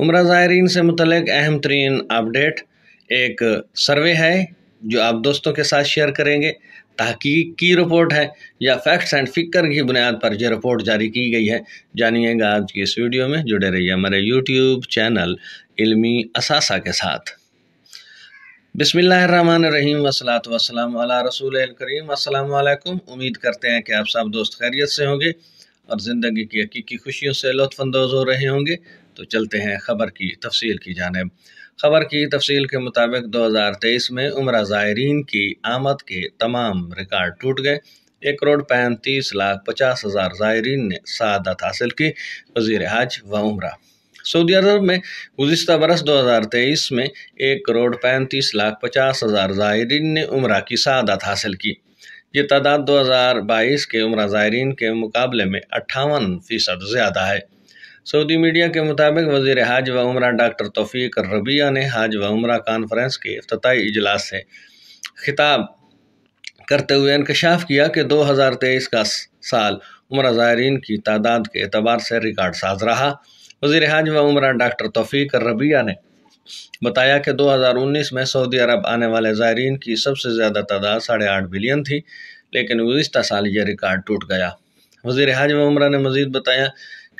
उम्र ज़ायरीन से मुतलक अहम तरीन अपडेट एक सर्वे है जो आप दोस्तों के साथ शेयर करेंगे तहकीक की रिपोर्ट है या फैक्ट्स एंड फिक्र की बुनियाद पर जो रिपोर्ट जारी की गई है जानिएगा आज की इस वीडियो में जुड़े रहिए हमारे यूट्यूब चैनल इल्मी असासा के साथ बिसमीम वसलात वसलाम रसूल करीम असलकुम उम्मीद करते हैं कि आप सब दोस्त खैरियत से होंगे और ज़िंदगी की हकीकी खुशियों से लुफानंदोज़ हो रहे होंगे तो चलते हैं ख़बर की तफसील की जानब ख़बर की तफसील के मुताबिक 2023 में उम्र ज़ायरीन की आमद के तमाम रिकॉर्ड टूट गए एक करोड़ पैंतीस लाख पचास हज़ार ज़ायरीन ने शहादत हासिल की वजीर हज व उम्र सऊदी अरब में गुजशत बरस 2023 में एक करोड़ पैंतीस लाख पचास हज़ार ज़ायरीन ने उम्र की शहादत हासिल की ये तादाद 2022 के उम्र ज़ायरीन के मुकाबले में अट्ठावन फ़ीसद ज़्यादा है सऊदी मीडिया के मुताबिक वजीर हाज व उम्र डॉक्टर तोफ़ीक रबिया ने हाज व उम्र कॉन्फ्रेंस के अफ्ताही इजलास से खिताब करते हुए इंकशाफ किया कि 2023 का साल उम्र ज़ायरीन की तादाद के अतबार से रिकॉर्ड साज रहा वजीर हाज व उम्र डॉक्टर तोफ़ीक रबिया ने बताया कि 2019 में सऊदी अरब आने वाले ज़ायरीन की सबसे ज़्यादा तादाद साढ़े आठ बिलियन थी लेकिन गुज्त साल यह रिकॉर्ड टूट गया वजीर हाज व उम्र ने मज़ीद बताया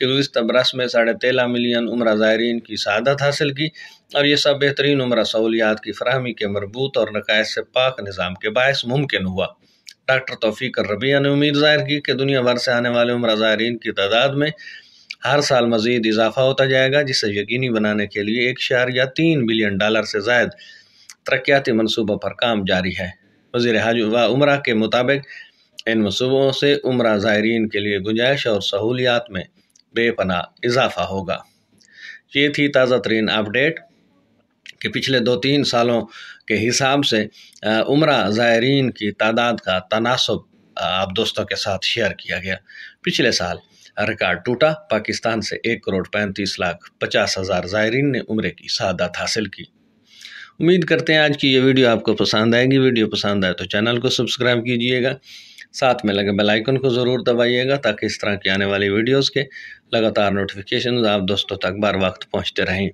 कि बरस में साढ़े तेरह मिलियन उम्र ज़ायरीन की शहादत हासिल की और ये सब बेहतरीन उम्र सहूलियात की फरहमी के मरबूत और नकायद से पाक निज़ाम के बायस मुमकिन हुआ डॉक्टर तोफ़ी रबिया ने उम्मीद ज़ाहिर की कि दुनिया भर से आने वाले उम्र ज़ायरीन की तादाद में हर साल मजीद इजाफा होता जाएगा जिसे यकीनी बनाने के लिए एक शहर या तीन बिलियन डॉलर से जायद तरक्याती मनसूबों पर काम जारी है वजीर हज व उम्र के मुताबिक इन मनसूबों से उम्र ज़ायरीन के लिए गुंजाइश और सहूलियात में बेपना इजाफा होगा ये थी ताज़ा तरीन अपडेट कि पिछले दो तीन सालों के हिसाब से उम्र ज़ायरीन की तादाद का तनासब आप दोस्तों के साथ शेयर किया गया पिछले साल रिकॉर्ड टूटा पाकिस्तान से एक करोड़ पैंतीस लाख पचास हज़ार ज़ायरीन ने उम्र की सादात हासिल की उम्मीद करते हैं आज की ये वीडियो आपको पसंद आएगी वीडियो पसंद आए तो चैनल को सब्सक्राइब कीजिएगा साथ में लगे बेल आइकन को ज़रूर दबाइएगा ताकि इस तरह की आने वाली वीडियोस के लगातार नोटिफिकेशन आप दोस्तों तक बार वक्त पहुँचते रहें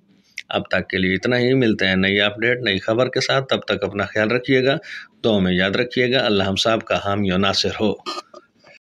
अब तक के लिए इतना ही मिलते हैं नई अपडेट नई खबर के साथ तब तक अपना ख्याल रखिएगा दो में याद रखिएगा अल्लाह हम साहब का हामी नासिर हो